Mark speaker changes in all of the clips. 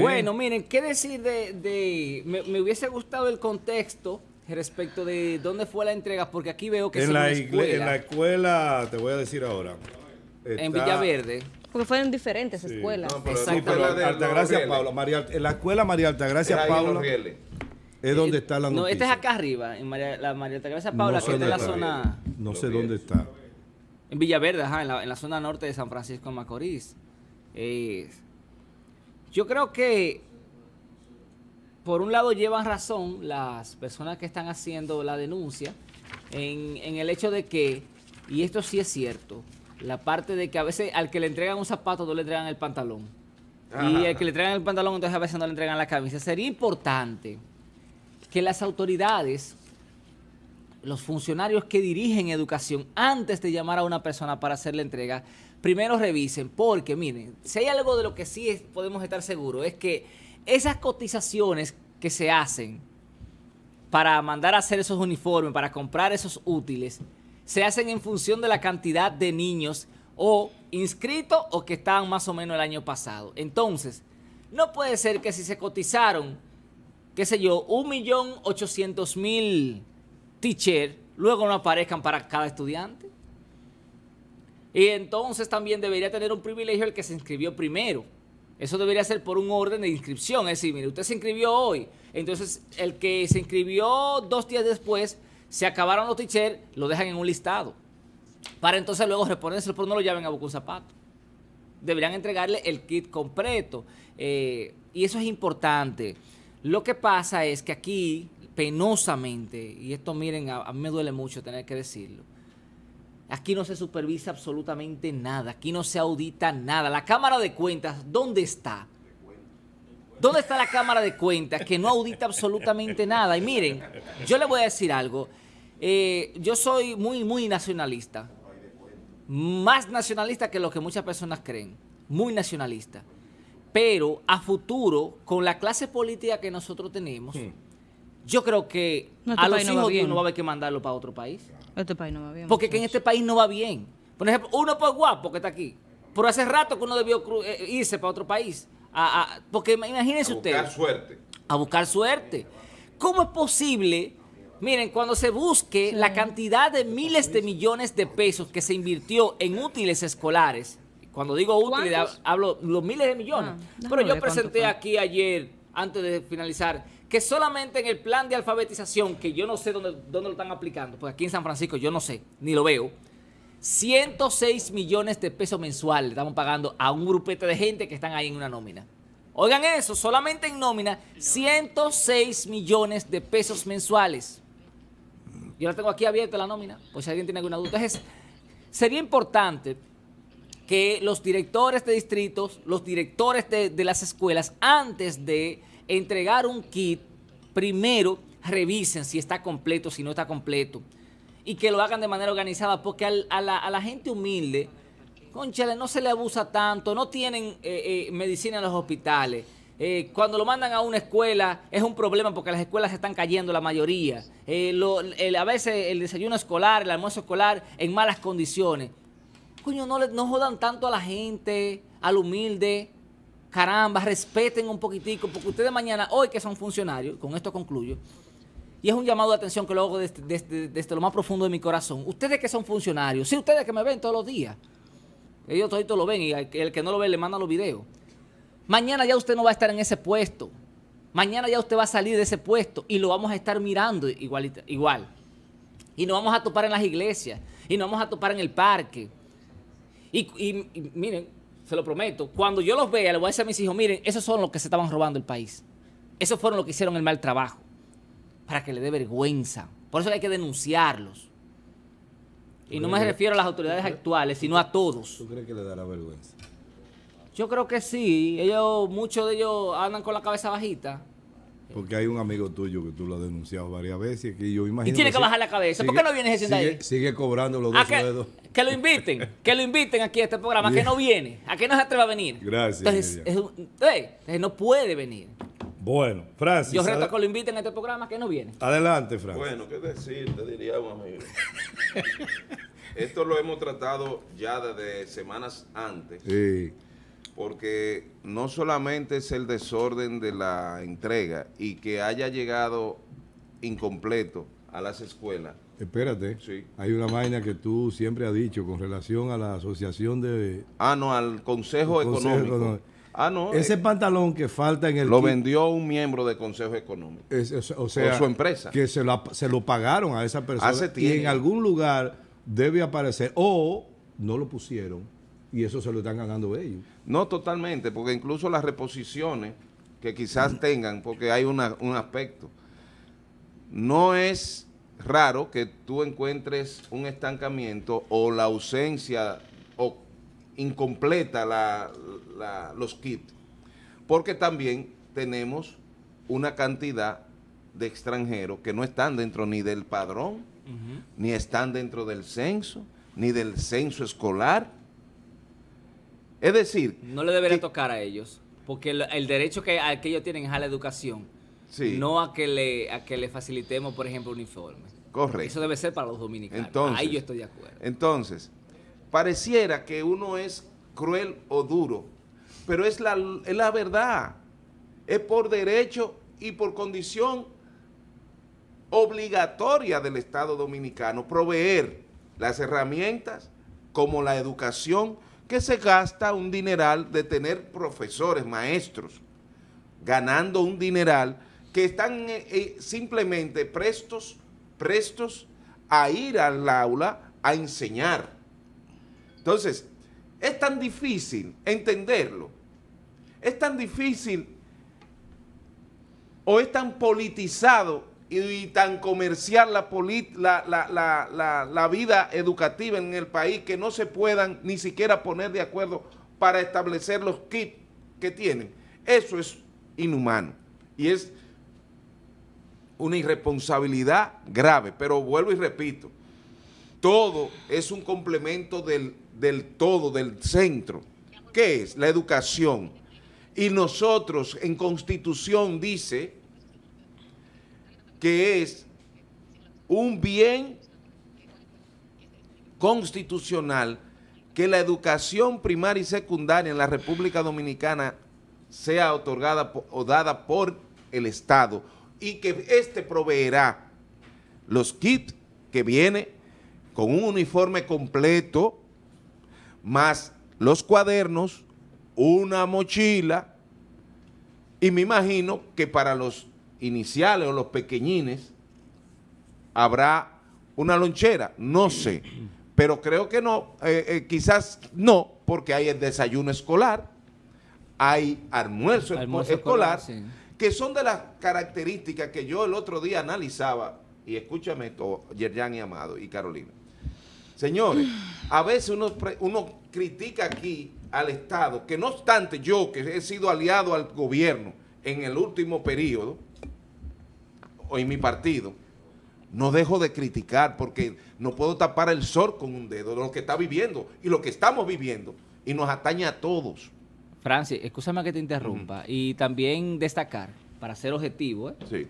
Speaker 1: Bueno, miren, ¿qué decir de... me, hubiese gustado el contexto respecto de dónde fue la entrega, porque aquí veo que... En, la, escuela, en la
Speaker 2: escuela, te voy a decir ahora. en Villaverde.
Speaker 3: Porque fueron diferentes escuelas. Exacto.
Speaker 2: Sí, pero en la escuela María Altagracia Pablo.
Speaker 1: Es
Speaker 2: eh, donde está la este noticia. No, esta es
Speaker 3: acá
Speaker 1: arriba, en María, la María Altagracia Paula, que en la zona...
Speaker 2: No sé dónde está.
Speaker 1: En Villaverde, ajá, en la, en la, zona norte de San Francisco de Macorís. Es, yo creo que por un lado llevan razón las personas que están haciendo la denuncia en, el hecho de que, y esto sí es cierto, la parte de que a veces al que le entregan un zapato no le entregan el pantalón. Y al que le entregan el pantalón entonces a veces no le entregan la camisa. Sería importante que las autoridades, los funcionarios que dirigen educación, antes de llamar a una persona para hacer la entrega, primero revisen, porque miren, si hay algo de lo que sí podemos estar seguros, es que esas cotizaciones que se hacen para mandar a hacer esos uniformes, para comprar esos útiles, se hacen en función de la cantidad de niños o inscritos o que estaban más o menos el año pasado. Entonces, no puede ser que si se cotizaron, qué sé yo, mil teacher, luego no aparezcan para cada estudiante. Y entonces también debería tener un privilegio el que se inscribió primero. Eso debería ser por un orden de inscripción. Es decir, mire, usted se inscribió hoy. Entonces, el que se inscribió dos días después, se acabaron los t-shirts, lo dejan en un listado. Para entonces luego reponerse, por no lo llamen a buscar un zapato. Deberían entregarle el kit completo. Eh, y eso es importante. Lo que pasa es que aquí, penosamente, y esto miren, a mí me duele mucho tener que decirlo, Aquí no se supervisa absolutamente nada, aquí no se audita nada. La Cámara de Cuentas, ¿dónde está? ¿Dónde está la Cámara de Cuentas que no audita absolutamente nada? Y miren, yo le voy a decir algo. Eh, yo soy muy, muy nacionalista. Más nacionalista que lo que muchas personas creen. Muy nacionalista. Pero a futuro, con la clase política que nosotros tenemos, hmm. yo creo que a los hijos no no va a haber que mandarlo para otro país.
Speaker 3: Este país no va bien.
Speaker 1: Porque en este país no va bien. Por ejemplo, uno pues guapo que está aquí. Pero hace rato que uno debió eh, eh, irse para otro país. porque imagínense ustedes. A buscar suerte. A buscar suerte. ¿Cómo es posible? Miren, cuando se busque la cantidad de miles de millones de pesos que se invirtió en útiles escolares, cuando digo útiles hablo los miles de millones. Ah, Pero yo presenté aquí ayer, antes de finalizar, que solamente en el plan de alfabetización, que yo no sé dónde, dónde lo están aplicando, porque aquí en San Francisco yo no sé, ni lo veo, 106 millones de pesos mensuales estamos pagando a un grupete de gente que están ahí en una nómina. Oigan eso, solamente en nómina, 106 millones de pesos mensuales. Yo la tengo aquí abierta la nómina, por si alguien tiene alguna duda. es sería importante que los directores de distritos, los directores de las escuelas, antes de entregar un kit, primero revisen si está completo, si no está completo, y que lo hagan de manera organizada, porque a, la, gente humilde, conchale, no se le abusa tanto, no tienen eh, eh, medicina en los hospitales. Eh, cuando lo mandan a una escuela es un problema porque las escuelas se están cayendo la mayoría. a veces el desayuno escolar, el almuerzo escolar en malas condiciones. Coño, no, no jodan tanto a la gente, al humilde caramba, respeten un poquitico, porque ustedes mañana, hoy que son funcionarios, con esto concluyo, y es un llamado de atención que lo hago desde, lo más profundo de mi corazón, ustedes que son funcionarios, sí, ustedes que me ven todos los días, ellos toditos lo ven y el que no lo ve le manda los videos, mañana ya usted no va a estar en ese puesto, mañana ya usted va a salir de ese puesto y lo vamos a estar mirando igual. igual. Y nos vamos a topar en las iglesias, y nos vamos a topar en el parque. y miren, se lo prometo. Cuando yo los vea, le voy a decir a mis hijos, miren, esos son los que se estaban robando el país. Esos fueron los que hicieron el mal trabajo. Para que le dé vergüenza. Por eso hay que denunciarlos. Y no me refiero a las autoridades actuales, sino a todos. ¿Tú crees que le dará vergüenza? Yo creo que sí. Ellos, muchos de ellos andan con la cabeza bajita.
Speaker 2: Porque hay un amigo tuyo que tú lo has denunciado varias veces. Que yo imagino y tiene que, bajar la cabeza. ¿Por qué no viene ese sigue, ahí? Sigue cobrando los dos dedos.
Speaker 1: Que, lo inviten. que lo inviten aquí a este programa. Que no viene. A qué no se atreva a venir.
Speaker 2: Gracias. Entonces,
Speaker 1: es eh, eh, no puede venir.
Speaker 2: Bueno, Francis. Yo reto que
Speaker 1: lo inviten a este programa que no viene.
Speaker 2: Adelante, Francis.
Speaker 1: Bueno, ¿qué decir? Te diría un amigo. Esto lo hemos tratado
Speaker 4: ya desde semanas antes. Sí porque no solamente es el desorden de la entrega y que haya llegado incompleto a las escuelas.
Speaker 2: Espérate, sí. hay una vaina que tú siempre has dicho con relación a la asociación de...
Speaker 4: Ah, no, al Consejo,
Speaker 2: Económico. Ah, no. Ese eh, pantalón que falta en el... Lo vendió
Speaker 4: un miembro del Consejo Económico. o sea... su empresa. Que
Speaker 2: se lo, pagaron a esa persona. Hace y en algún lugar debe aparecer. O no lo pusieron y eso se lo están ganando ellos.
Speaker 4: No, totalmente, porque incluso las reposiciones que quizás tengan, porque hay un aspecto, no es raro que tú encuentres un estancamiento o la ausencia o incompleta la, los kits, porque también tenemos una cantidad de extranjeros que no están dentro ni del padrón, ni están dentro del censo, ni del censo escolar es
Speaker 1: decir... No le debería tocar a ellos, porque el, derecho que, ellos tienen es a la educación, no a que, le, que le facilitemos, por ejemplo, informe. Correcto. Eso debe ser para los dominicanos. Ahí yo estoy de acuerdo.
Speaker 4: Entonces, pareciera que uno es cruel o duro, pero es la, es la verdad. Es por derecho y por condición obligatoria del Estado Dominicano proveer las herramientas como la educación se gasta un dineral de tener profesores, maestros, ganando un dineral que están eh, eh, simplemente prestos, prestos a ir al aula a enseñar. Entonces, es tan difícil entenderlo, es tan difícil o es tan politizado y tan comercial la, la, la, vida educativa en el país que no se puedan ni siquiera poner de acuerdo para establecer los kits que tienen. Eso es inhumano y es una irresponsabilidad grave, pero vuelvo y repito, todo es un complemento del, del todo, del centro. ¿Qué es? La educación. Y nosotros en constitución dice que es un bien constitucional que la educación primaria y secundaria en la República Dominicana sea otorgada o dada por el Estado y que éste proveerá los kits que viene con un uniforme completo, más los cuadernos, una mochila, y me imagino que para los iniciales o los pequeñines, habrá una lonchera, no sé. Pero creo que no, eh, eh, quizás no, porque hay el desayuno escolar, hay almuerzo, escolar, que son de las características que yo el otro día analizaba, y escúchame esto, Yerjan y Amado y Carolina. Señores, a veces uno, uno critica aquí al Estado, que no obstante yo, que he sido aliado al gobierno en el último periodo, hoy en mi partido, no dejo de criticar porque no puedo tapar el sol con un dedo de lo que está viviendo y lo que
Speaker 1: estamos viviendo y nos atañe a todos. Francis, escúchame que te interrumpa y también destacar, para ser objetivo, ¿eh?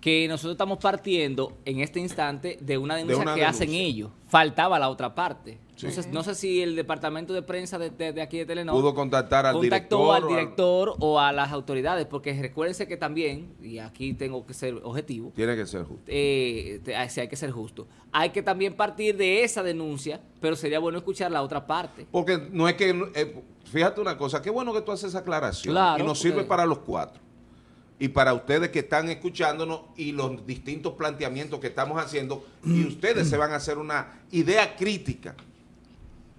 Speaker 1: que nosotros estamos partiendo en este instante de una denuncia que hacen ellos. Faltaba la otra parte. Entonces, no sé si el departamento de prensa de, aquí de Telenor pudo contactar al contactó director, al director o, a las autoridades, porque recuérdense que también, y aquí tengo que ser objetivo. Tiene que ser justo. Eh, hay, que ser justo. Hay que también partir de esa denuncia, pero sería bueno escuchar la otra parte.
Speaker 4: Porque no es que, eh, fíjate una cosa, qué bueno que tú haces esa aclaración y nos sirve para los cuatro y para ustedes que están escuchándonos y los distintos planteamientos que estamos haciendo y ustedes se van a hacer una idea crítica.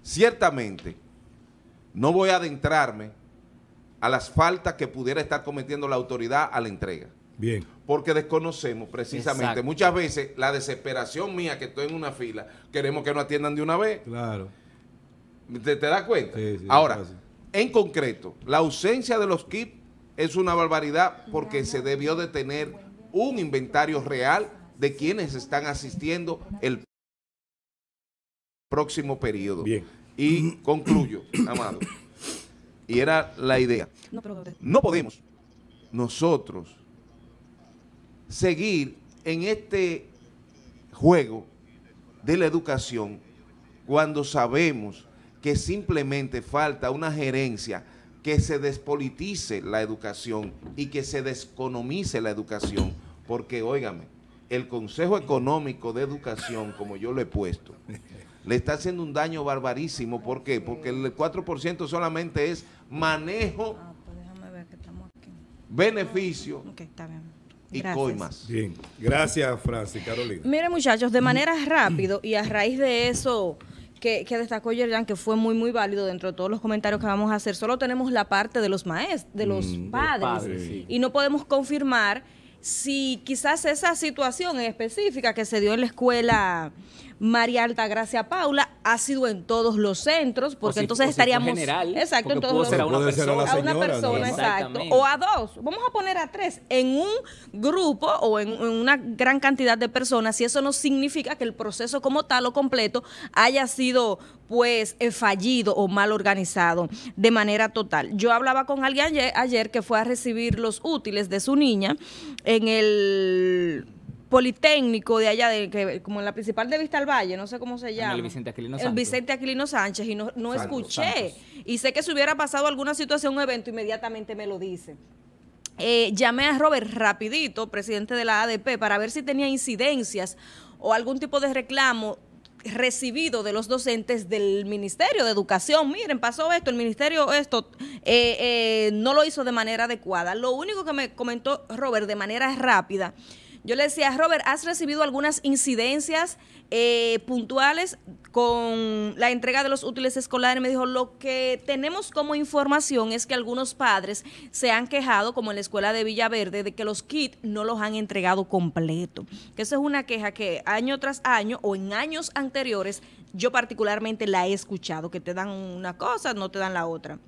Speaker 4: Ciertamente, no voy a adentrarme a las faltas que pudiera estar cometiendo la autoridad a la entrega. Bien. Porque desconocemos precisamente. Muchas veces la desesperación mía que estoy en una fila, queremos que nos atiendan de una vez. Claro. ¿Te, das cuenta? Ahora, en concreto, la ausencia de los kits es una barbaridad porque se debió de tener un inventario real de quienes están asistiendo el próximo periodo. Y concluyo, amado. Y era la idea. No podemos nosotros seguir en este juego de la educación cuando sabemos que simplemente falta una gerencia que se despolitice la educación y que se desconomice la educación, porque, óigame, el Consejo Económico de Educación, como yo lo he puesto, le está haciendo un daño barbarísimo. ¿Por qué? Porque el 4% solamente es manejo,
Speaker 3: ah,
Speaker 2: beneficio
Speaker 3: y coimas.
Speaker 2: Bien, gracias Francis, Carolina.
Speaker 3: Mire, muchachos, de manera rápido y a raíz de eso que, destacó Yerjan, que fue muy, muy válido dentro de todos los comentarios que vamos a hacer. Solo tenemos la parte de los maestros, mm, de los padres, y no podemos confirmar si quizás esa situación en específica que se dio en la escuela María Altagracia Paula, ha sido en todos los centros, porque entonces estaríamos. En general, exacto, en todos los una persona, a, una persona, exacto. O a dos. Vamos a poner a tres en un grupo o en, una gran cantidad de personas, y eso no significa que el proceso como tal o completo haya sido pues eh, fallido o mal organizado de manera total. Yo hablaba con alguien ayer que fue a recibir los útiles de su niña en el Politécnico de allá, de, que, como en la principal de Vista al Valle, no sé cómo se llama. El Vicente Aquilino Sánchez. Vicente Aquilino Sánchez, y no, escuché. Y sé que si hubiera pasado alguna situación, un evento, inmediatamente me lo dice. Eh, llamé a Robert rapidito, presidente de la ADP, para ver si tenía incidencias o algún tipo de reclamo recibido de los docentes del Ministerio de Educación. Miren, pasó esto, el Ministerio esto eh, eh, no lo hizo de manera adecuada. Lo único que me comentó Robert de manera rápida yo le decía, Robert, ¿has recibido algunas incidencias eh, puntuales con la entrega de los útiles escolares? Me dijo, lo que tenemos como información es que algunos padres se han quejado, como en la escuela de Villaverde, de que los kits no los han entregado completo. Que eso es una queja que año tras año o en años anteriores yo particularmente la he escuchado, que te dan una cosa, no te dan la otra.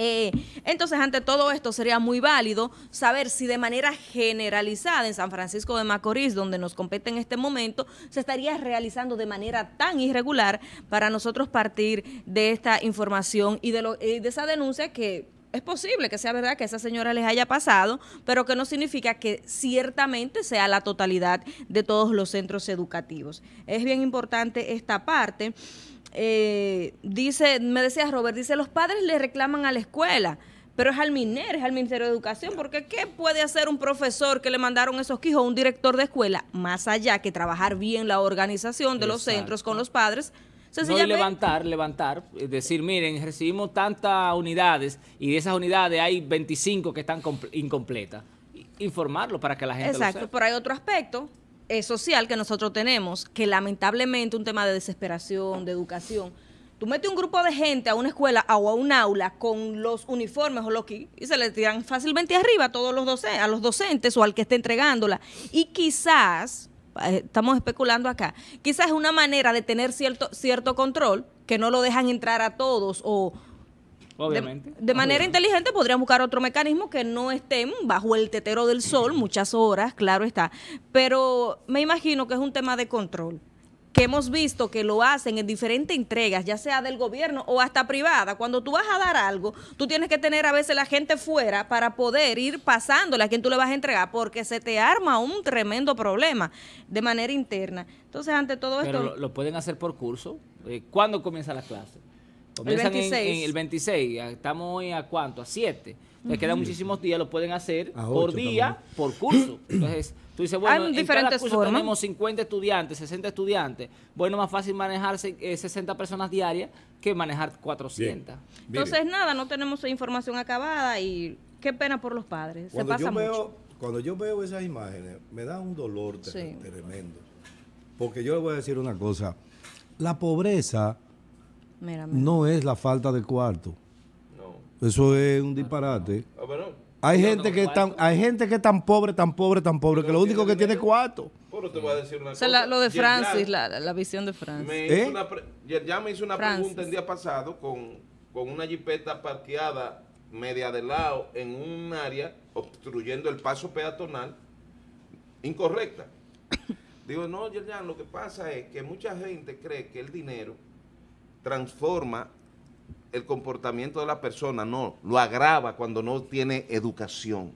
Speaker 3: Eh, entonces, ante todo esto, sería muy válido saber si de manera generalizada en San Francisco de Macorís, donde nos compete en este momento, se estaría realizando de manera tan irregular para nosotros partir de esta información y de, y de esa denuncia que es posible que sea verdad que a esa señora les haya pasado, pero que no significa que ciertamente sea la totalidad de todos los centros educativos. Es bien importante esta parte. Eh, dice, me decía Robert, dice, los padres le reclaman a la escuela, pero es al MINER, es al Ministerio de Educación, porque ¿qué puede hacer un profesor que le mandaron esos hijos, un director de escuela, más allá que trabajar bien la organización de los centros con los padres? no levantar, levantar,
Speaker 1: eh, decir, miren, recibimos tantas unidades y de esas unidades hay 25 que están incompletas. Informarlo para que la gente Exacto, lo
Speaker 3: pero hay otro aspecto es eh, social que nosotros tenemos, que lamentablemente un tema de desesperación, de educación. Tú metes un grupo de gente a una escuela o a un aula con los uniformes o lo que y se le tiran fácilmente arriba a todos los docentes, a los docentes o al que esté entregándola. Y quizás eh, estamos especulando acá, quizás es una manera de tener cierto, cierto control, que no lo dejan entrar a todos o... Obviamente. De, manera inteligente podrían buscar otro mecanismo que no estén bajo el tetero del sol muchas horas, claro está. Pero me imagino que es un tema de control que hemos visto que lo hacen en diferentes entregas, ya sea del gobierno o hasta privada. Cuando tú vas a dar algo, tú tienes que tener a veces la gente fuera para poder ir pasándole a quien tú le vas a entregar, porque se te arma un tremendo problema de manera interna. Entonces, ante todo esto... Lo,
Speaker 1: lo pueden hacer por curso. Eh, ¿Cuándo comienza la clase? el 26. el 26. Ah, estamos hoy a cuánto? A 7. Les quedan muchísimos días, lo pueden hacer por día, por curso. Entonces... Tú dices, bueno, en diferentes cada tenemos 50 estudiantes, 60 estudiantes. Bueno, más fácil manejar 60 eh, personas diarias que manejar 400.
Speaker 3: Entonces, nada, no tenemos información acabada y qué pena por los padres. Cuando Se pasa mucho.
Speaker 2: cuando yo veo esas imágenes, me da un dolor tremendo. Porque yo le voy a decir una cosa. La pobreza
Speaker 3: no
Speaker 2: es la falta de cuarto. Eso es un disparate. Ah, hay gente, que están, hay gente que es tan pobre, tan pobre, tan pobre, que lo único que tiene es cuarto.
Speaker 4: o sea, lo de Francis,
Speaker 3: la, visión de Francis. ¿Eh?
Speaker 4: ya me hizo una pregunta el día pasado con, con una jipeta parqueada media de lado en un área obstruyendo el paso peatonal incorrecta. Digo, no, Yerjan, lo que pasa es que mucha gente cree que el dinero transforma el comportamiento de la persona, no, lo agrava cuando no tiene educación.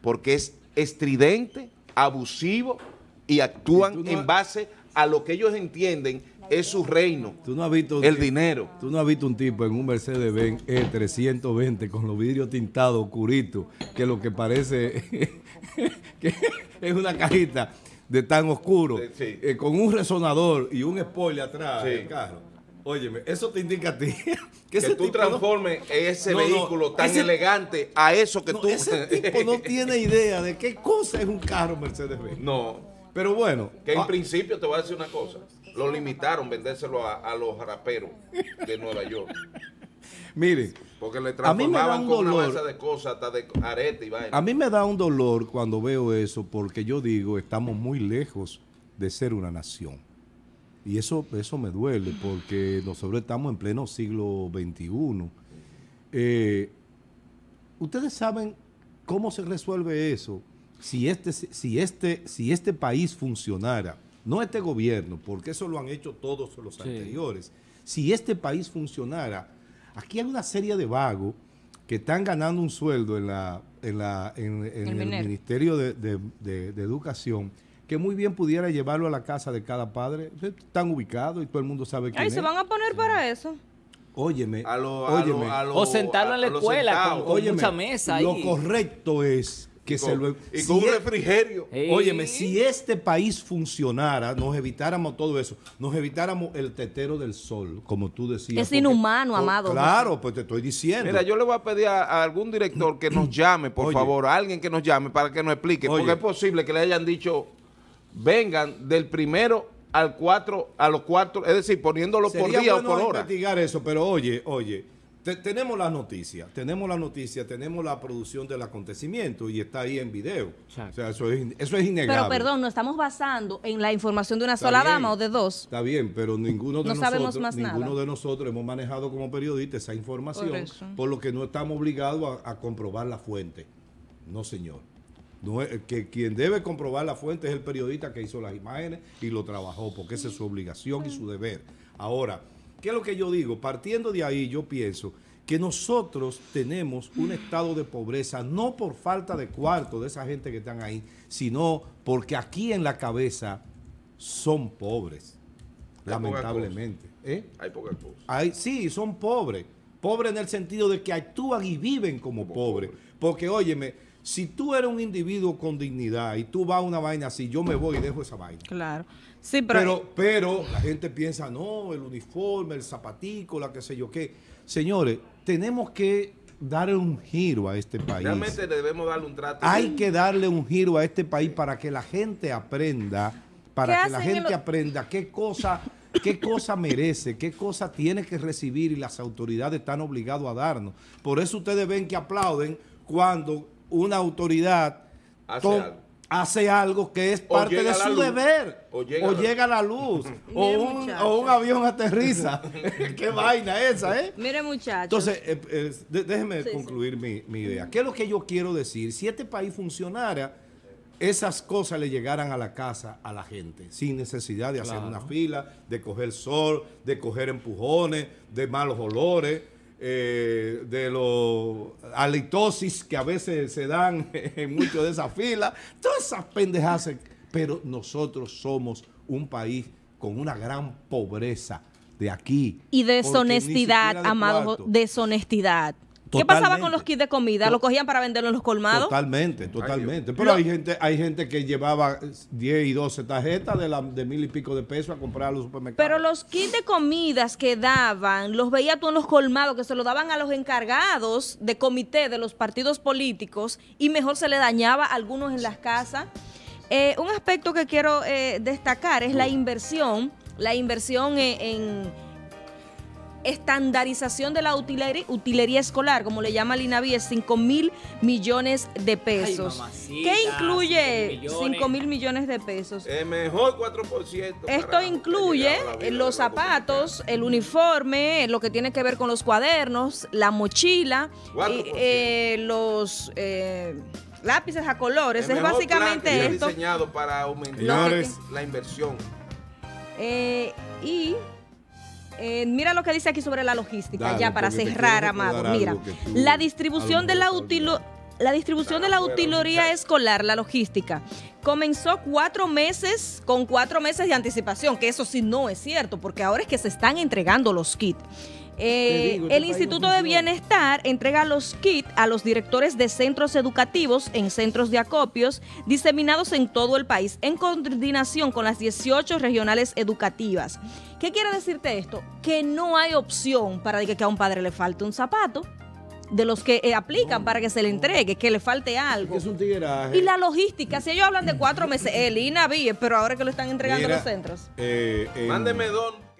Speaker 4: Porque es estridente, abusivo y actúan en base a lo que ellos entienden es su reino, ¿Tú no has visto el dinero.
Speaker 2: Tú no has visto un tipo en un Mercedes-Benz E320 con los vidrios tintados, curito, que lo que parece que es una cajita de tan oscuro, eh, con un resonador y un spoiler atrás carro Óyeme, eso te indica
Speaker 4: a ti que, que tú transformes ese vehículo tan elegante
Speaker 2: a eso que tú. Ese tipo no tiene idea de qué cosa es un carro Mercedes-Benz. No. Pero bueno.
Speaker 4: Que en principio te voy a decir una cosa. Lo limitaron vendérselo a, los raperos de Nueva York.
Speaker 2: Mire, Porque le transformaban a con una
Speaker 4: de cosas, hasta de arete y A mí
Speaker 2: me da un dolor cuando veo eso, porque yo digo, estamos muy lejos de ser una nación. Y eso, eso me duele porque nosotros estamos en pleno siglo XXI. Eh, ustedes saben cómo se resuelve eso si este, si, este, si este país funcionara, no este gobierno, porque eso lo han hecho todos los anteriores, si este país funcionara, aquí hay una serie de vagos que están ganando un sueldo en, la, en, la, en, el, Ministerio de, de Educación que muy bien pudiera llevarlo a la casa de cada padre. Están ubicados y todo el mundo sabe que ahí se van
Speaker 3: a poner para eso.
Speaker 2: Óyeme, o sentarlo en la escuela con, mucha mesa. Lo correcto es que se lo... Y un e- refrigerio. Óyeme, si este país funcionara, nos evitáramos todo eso, nos evitáramos el tetero del sol, como tú decías. Es
Speaker 3: inhumano, oh, amado. Claro,
Speaker 2: pues te estoy diciendo. Mira, yo le voy a pedir a, algún director que nos llame,
Speaker 4: por favor, a alguien que nos llame para que nos explique, porque es posible que le hayan dicho vengan del primero al cuatro, a los cuatro, es decir, poniéndolo por día o por hora.
Speaker 2: investigar eso, pero oye, oye, tenemos la noticia, tenemos la noticia, tenemos la producción del acontecimiento y está ahí en video. O sea, eso es, eso innegable. Pero perdón,
Speaker 3: no estamos basando en la información de una sola dama o de dos.
Speaker 2: Está bien, pero ninguno de nosotros, ninguno de nosotros hemos manejado como periodista esa información, por, lo que no estamos obligados a comprobar la fuente. No, señor que quien debe comprobar la fuente es el periodista que hizo las imágenes y lo trabajó, porque esa es su obligación y su deber. Ahora, ¿qué es lo que yo digo? Partiendo de ahí, yo pienso que nosotros tenemos un estado de pobreza, no por falta de cuarto de esa gente que están ahí, sino porque aquí en la cabeza son pobres, lamentablemente. ¿eh? Hay Sí, son pobres. Pobres en el sentido de que actúan y viven como, pobres. pobres. Porque, óyeme, si tú eres un individuo con dignidad y tú vas a una vaina así, yo me voy y dejo esa vaina.
Speaker 3: Claro. Sí, pero...
Speaker 2: Pero, la gente piensa, no, el uniforme, el zapatico, la que sé yo qué. Señores, tenemos que darle un giro a este país. Realmente
Speaker 4: debemos darle un trato. Hay que
Speaker 2: darle un giro a este país para que la gente aprenda, para que la gente aprenda qué cosa, qué cosa merece, qué cosa tiene que recibir y las autoridades están obligadas a darnos. Por eso ustedes ven que aplauden cuando una autoridad hace algo. que es parte de su deber. O llega, la luz. o, un, avión aterriza. Qué vaina esa, ¿eh?
Speaker 3: Mire, muchachos. Entonces,
Speaker 2: eh, eh, déjenme déjeme concluir Mi, idea. ¿Qué es lo que yo quiero decir? Si este país funcionara esas cosas le llegaran a la casa a la gente, sin necesidad de hacer una fila, de coger sol, de coger empujones, de malos olores. Eh, de los halitosis que a veces se dan en muchos de esas filas, todas esas pendejas Pero nosotros somos un país con una gran pobreza de aquí. Y deshonestidad, amado,
Speaker 3: deshonestidad. ¿Qué pasaba con los kits de comida? ¿Lo cogían para venderlo en los colmados?
Speaker 2: Totalmente, totalmente. Pero hay gente hay gente que llevaba 10 y 12 tarjetas de, mil y pico de pesos a comprar a los supermercados.
Speaker 3: Pero los kits de comidas que daban, los veía tú en los colmados, que se lo daban a los encargados de comité de los partidos políticos y mejor se le dañaba a algunos en las casas. Eh, un aspecto que quiero eh, destacar es la inversión, la inversión en estandarización de la utilería, escolar, como le llama el es 5 mil millones de pesos. ¿Qué incluye 5 mil millones de pesos? mejor
Speaker 4: 4%. Esto
Speaker 3: incluye los zapatos, el uniforme, lo que tiene que ver con los cuadernos, la mochila, eh, los... Eh, lápices a colores, es básicamente esto. esto.
Speaker 4: diseñado para aumentar la
Speaker 3: inversión. Eh, y eh, mira lo que dice aquí sobre la logística, ya para cerrar, amado. Mira, la distribución de la utilidad. La distribución de la utilería escolar, la logística, comenzó cuatro meses con cuatro meses de anticipación, que eso sí no es cierto, porque ahora es que se están entregando los kits. Eh, este el Instituto de Bienestar entrega los kits a los directores de centros educativos en centros de acopios diseminados en todo el país, en coordinación con las 18 regionales educativas. ¿Qué quiere decirte esto? Que no hay opción para que, a un padre le falte un zapato de los que eh, aplican para que se le entregue, que le falte algo. Y la logística, si ellos hablan de cuatro meses, Elina eh, Ville, pero ahora que lo están entregando los centros.
Speaker 4: Eh, Mándeme don